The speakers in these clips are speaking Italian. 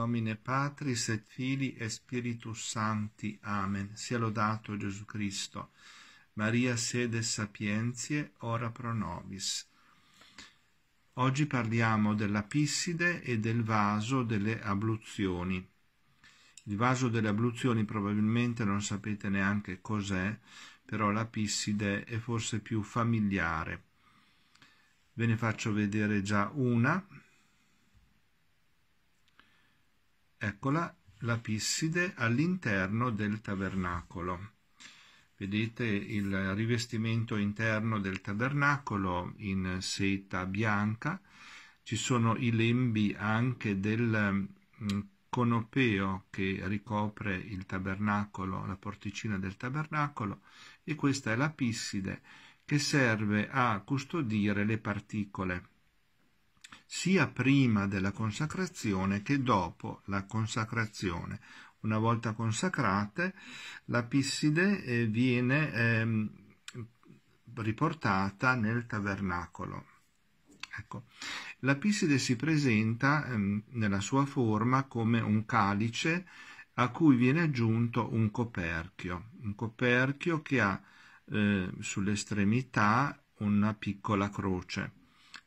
nomine Patris et Fili e Spiritus Sancti. Amen. Sia lodato Gesù Cristo. Maria sede sapienzie, ora pro nobis. Oggi parliamo dell'apisside e del vaso delle abluzioni. Il vaso delle abluzioni probabilmente non sapete neanche cos'è, però l'apisside è forse più familiare. Ve ne faccio vedere già una, Eccola la pisside all'interno del tabernacolo. Vedete il rivestimento interno del tabernacolo in seta bianca. Ci sono i lembi anche del mm, conopeo che ricopre il tabernacolo, la porticina del tabernacolo, e questa è la pisside che serve a custodire le particole sia prima della consacrazione che dopo la consacrazione. Una volta consacrate, la pisside eh, viene ehm, riportata nel tabernacolo. Ecco. La pisside si presenta ehm, nella sua forma come un calice a cui viene aggiunto un coperchio, un coperchio che ha eh, sull'estremità una piccola croce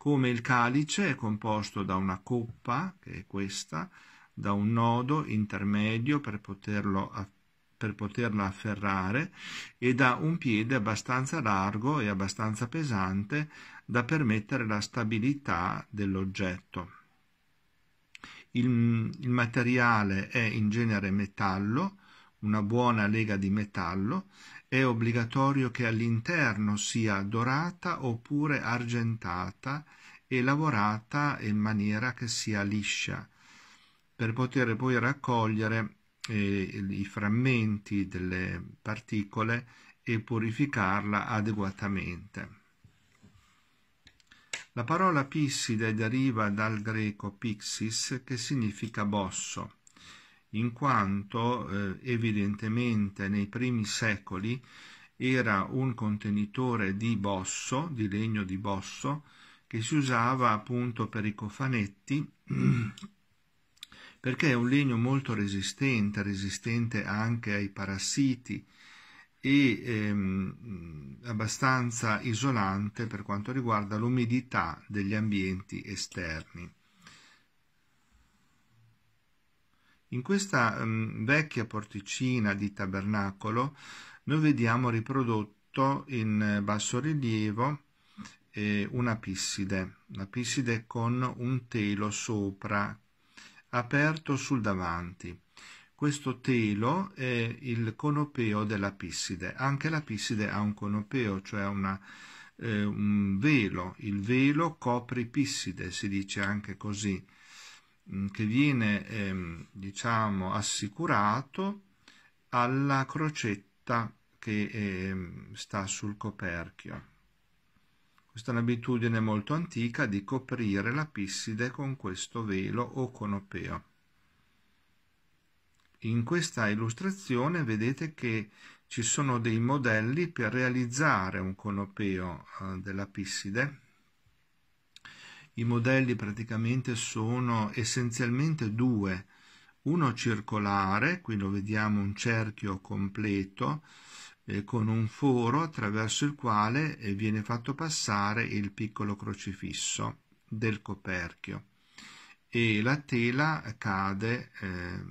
come il calice è composto da una coppa, che è questa, da un nodo intermedio per, poterlo, per poterla afferrare e da un piede abbastanza largo e abbastanza pesante da permettere la stabilità dell'oggetto. Il, il materiale è in genere metallo, una buona lega di metallo, è obbligatorio che all'interno sia dorata oppure argentata e lavorata in maniera che sia liscia, per poter poi raccogliere eh, i frammenti delle particole e purificarla adeguatamente. La parola pisside deriva dal greco pixis che significa bosso in quanto eh, evidentemente nei primi secoli era un contenitore di bosso, di legno di bosso, che si usava appunto per i cofanetti, perché è un legno molto resistente, resistente anche ai parassiti e ehm, abbastanza isolante per quanto riguarda l'umidità degli ambienti esterni. In questa mh, ehm, vecchia porticina di tabernacolo noi vediamo riprodotto in bassorilievo eh, una pisside, una pisside con un telo sopra aperto sul davanti. Questo telo è il conopeo della pisside. Anche la pisside ha un conopeo, cioè una, eh, un velo. Il velo copre pisside, si dice anche così. Mm, che viene ehm, diciamo assicurato alla crocetta che ehm, sta sul coperchio. Questa è un'abitudine molto antica di coprire l'apisside con questo velo o conopeo. In questa illustrazione vedete che ci sono dei modelli per realizzare un conopeo eh, della i modelli praticamente sono essenzialmente due, uno circolare, qui lo vediamo un cerchio completo eh, con un foro attraverso il quale eh, viene fatto passare il piccolo crocifisso del coperchio e la tela cade eh,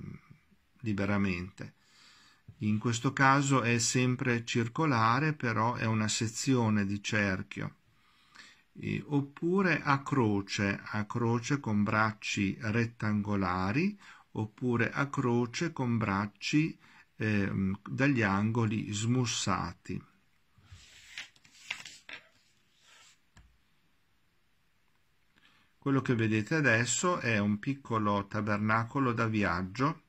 liberamente. In questo caso è sempre circolare, però è una sezione di cerchio eh, oppure a croce, a croce con bracci rettangolari, oppure a croce con bracci eh, dagli angoli smussati. Quello che vedete adesso è un piccolo tabernacolo da viaggio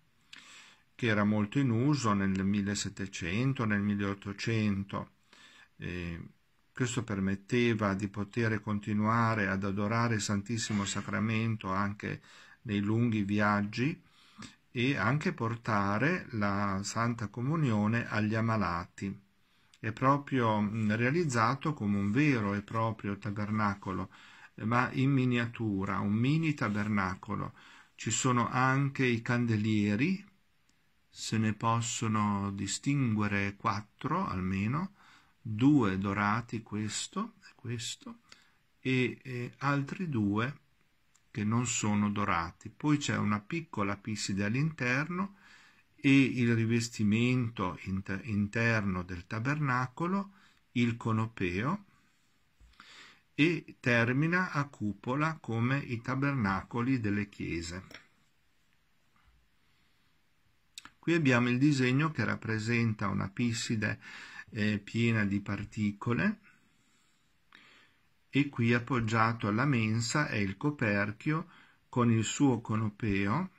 che era molto in uso nel 1700, nel 1800. Eh, questo permetteva di poter continuare ad adorare il Santissimo Sacramento anche nei lunghi viaggi e anche portare la Santa Comunione agli ammalati. È proprio mm, realizzato come un vero e proprio tabernacolo, eh, ma in miniatura, un mini tabernacolo. Ci sono anche i candelieri, se ne possono distinguere quattro almeno, due dorati, questo e questo, e eh, altri due che non sono dorati. Poi c'è una piccola pisside all'interno e il rivestimento inter interno del tabernacolo, il conopeo, e termina a cupola come i tabernacoli delle chiese. Qui abbiamo il disegno che rappresenta una pisside eh, piena di particole e qui appoggiato alla mensa è il coperchio con il suo conopeo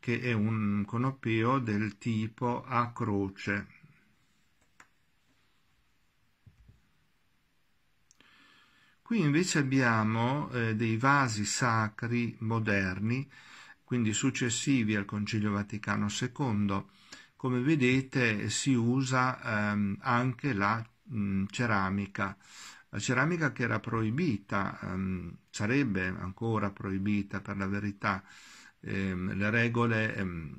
che è un conopeo del tipo a croce. Qui invece abbiamo eh, dei vasi sacri moderni, quindi successivi al Concilio Vaticano II, come vedete si usa ehm, anche la mh, ceramica la ceramica che era proibita ehm, sarebbe ancora proibita per la verità ehm, le regole ehm,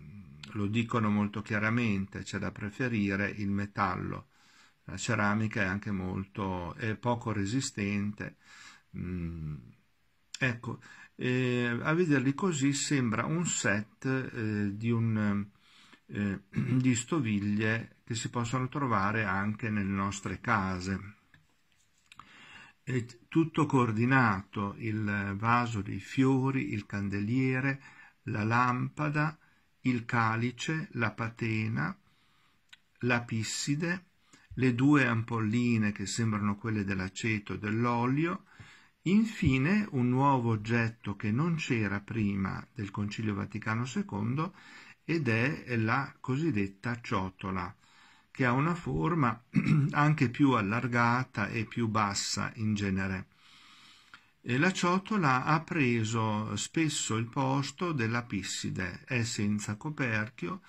lo dicono molto chiaramente c'è da preferire il metallo la ceramica è anche molto è poco resistente mm, ecco eh, a vederli così sembra un set eh, di un eh, di stoviglie che si possono trovare anche nelle nostre case. È tutto coordinato, il vaso dei fiori, il candeliere, la lampada, il calice, la patena, l'apisside, le due ampolline che sembrano quelle dell'aceto e dell'olio, infine un nuovo oggetto che non c'era prima del Concilio Vaticano II ed è la cosiddetta ciotola, che ha una forma anche più allargata e più bassa in genere. E la ciotola ha preso spesso il posto della pisside, è senza coperchio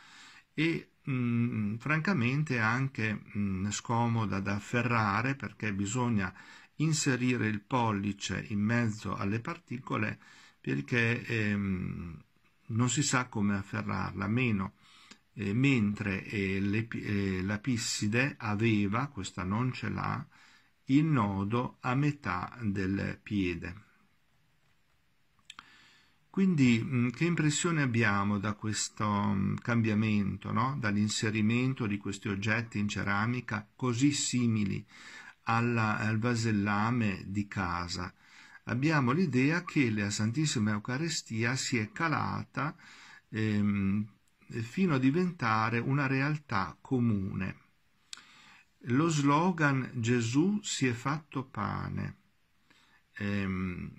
e mh, mm, francamente anche mh, mm, scomoda da afferrare perché bisogna inserire il pollice in mezzo alle particole perché ehm, non si sa come afferrarla, meno eh, mentre eh, eh, la pisside aveva, questa non ce l'ha, il nodo a metà del piede. Quindi mm, che impressione abbiamo da questo mm, cambiamento, no? dall'inserimento di questi oggetti in ceramica così simili alla, al vasellame di casa? abbiamo l'idea che la Santissima Eucaristia si è calata ehm, fino a diventare una realtà comune. Lo slogan Gesù si è fatto pane ehm,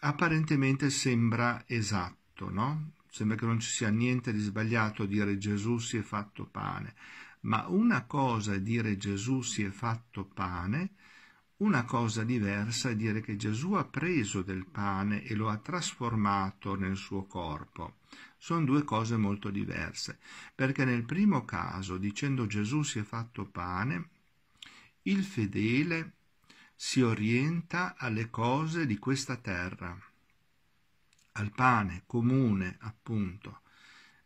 apparentemente sembra esatto, no? Sembra che non ci sia niente di sbagliato a dire Gesù si è fatto pane, ma una cosa è dire Gesù si è fatto pane una cosa diversa è dire che Gesù ha preso del pane e lo ha trasformato nel suo corpo. Sono due cose molto diverse, perché nel primo caso, dicendo Gesù si è fatto pane, il fedele si orienta alle cose di questa terra, al pane comune, appunto.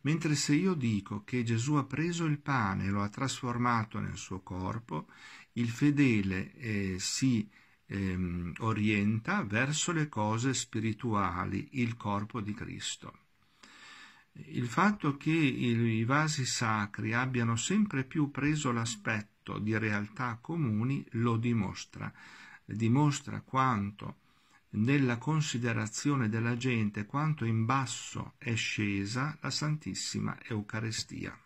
Mentre se io dico che Gesù ha preso il pane e lo ha trasformato nel suo corpo, il fedele eh, si ehm, orienta verso le cose spirituali, il corpo di Cristo. Il fatto che i vasi sacri abbiano sempre più preso l'aspetto di realtà comuni lo dimostra, dimostra quanto nella considerazione della gente quanto in basso è scesa la Santissima Eucaristia.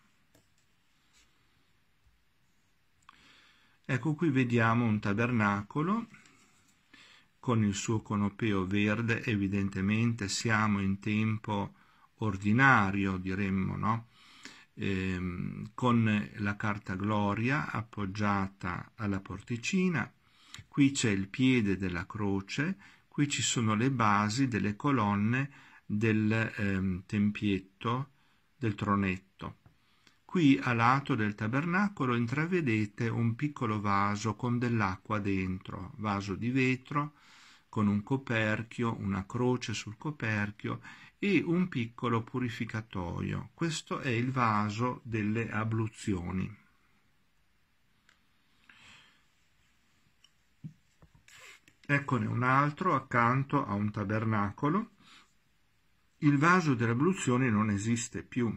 Ecco qui vediamo un tabernacolo con il suo conopeo verde, evidentemente siamo in tempo ordinario, diremmo, no? Ehm, con la carta gloria appoggiata alla porticina. Qui c'è il piede della croce, qui ci sono le basi delle colonne del ehm, tempietto, del tronetto. Qui a lato del tabernacolo intravedete un piccolo vaso con dell'acqua dentro, vaso di vetro, con un coperchio, una croce sul coperchio e un piccolo purificatoio. Questo è il vaso delle abluzioni. Eccone un altro accanto a un tabernacolo. Il vaso delle abluzioni non esiste più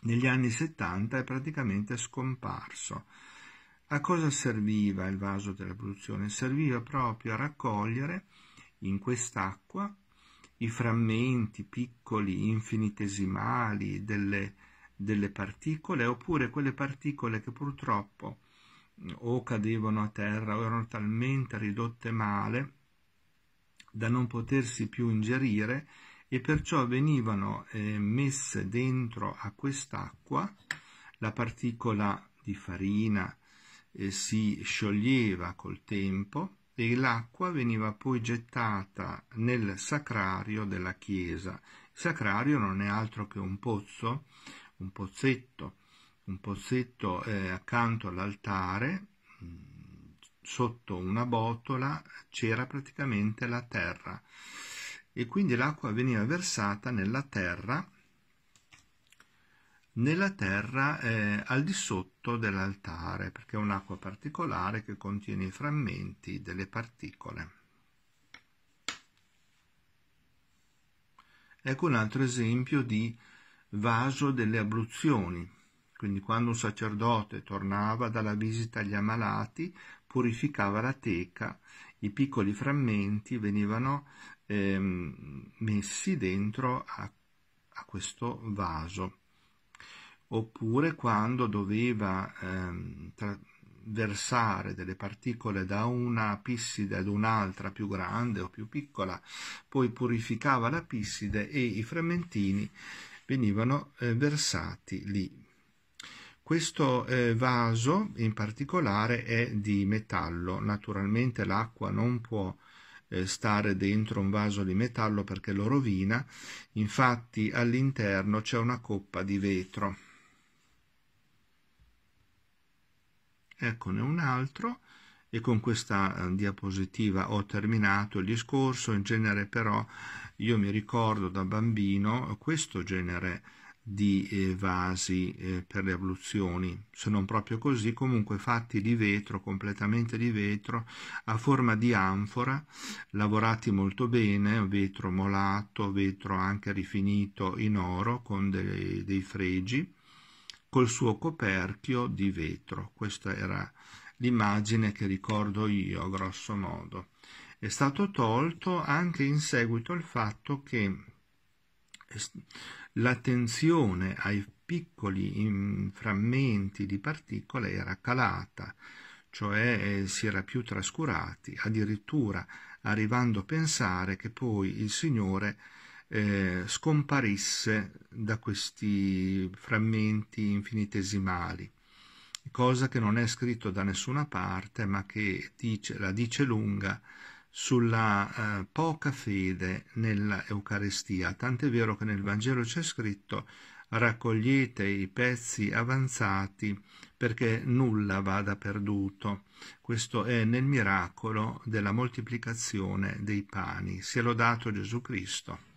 negli anni 70 è praticamente scomparso. A cosa serviva il vaso della produzione? Serviva proprio a raccogliere in quest'acqua i frammenti piccoli, infinitesimali delle, delle particole, oppure quelle particole che purtroppo mm, o cadevano a terra o erano talmente ridotte male da non potersi più ingerire e perciò venivano eh, messe dentro a quest'acqua la particola di farina eh, si scioglieva col tempo e l'acqua veniva poi gettata nel sacrario della chiesa. Il sacrario non è altro che un pozzo, un pozzetto, un pozzetto eh, accanto all'altare, mm, sotto una botola c'era praticamente la terra e quindi l'acqua veniva versata nella terra, nella terra eh, al di sotto dell'altare, perché è un'acqua particolare che contiene i frammenti delle particole. Ecco un altro esempio di vaso delle abluzioni. Quindi quando un sacerdote tornava dalla visita agli ammalati, purificava la teca, i piccoli frammenti venivano ehm, messi dentro a, a, questo vaso oppure quando doveva ehm, tra, versare delle particole da una pisside ad un'altra più grande o più piccola, poi purificava la pisside e i frammentini venivano eh, versati lì. Questo eh, vaso in particolare è di metallo, naturalmente l'acqua non può eh, stare dentro un vaso di metallo perché lo rovina, infatti all'interno c'è una coppa di vetro. Eccone un altro e con questa eh, diapositiva ho terminato il discorso, in genere però io mi ricordo da bambino questo genere di vasi eh, per le abluzioni, se non proprio così, comunque fatti di vetro, completamente di vetro, a forma di anfora, lavorati molto bene, vetro molato, vetro anche rifinito in oro con dei, dei fregi, col suo coperchio di vetro. Questa era l'immagine che ricordo io, grosso modo. È stato tolto anche in seguito al fatto che l'attenzione ai piccoli frammenti di particole era calata, cioè eh, si era più trascurati, addirittura arrivando a pensare che poi il Signore eh, scomparisse da questi frammenti infinitesimali, cosa che non è scritto da nessuna parte, ma che dice, la dice lunga sulla eh, poca fede nell'Eucarestia, tant'è vero che nel Vangelo c'è scritto raccogliete i pezzi avanzati perché nulla vada perduto. Questo è nel miracolo della moltiplicazione dei pani. Si è lodato Gesù Cristo.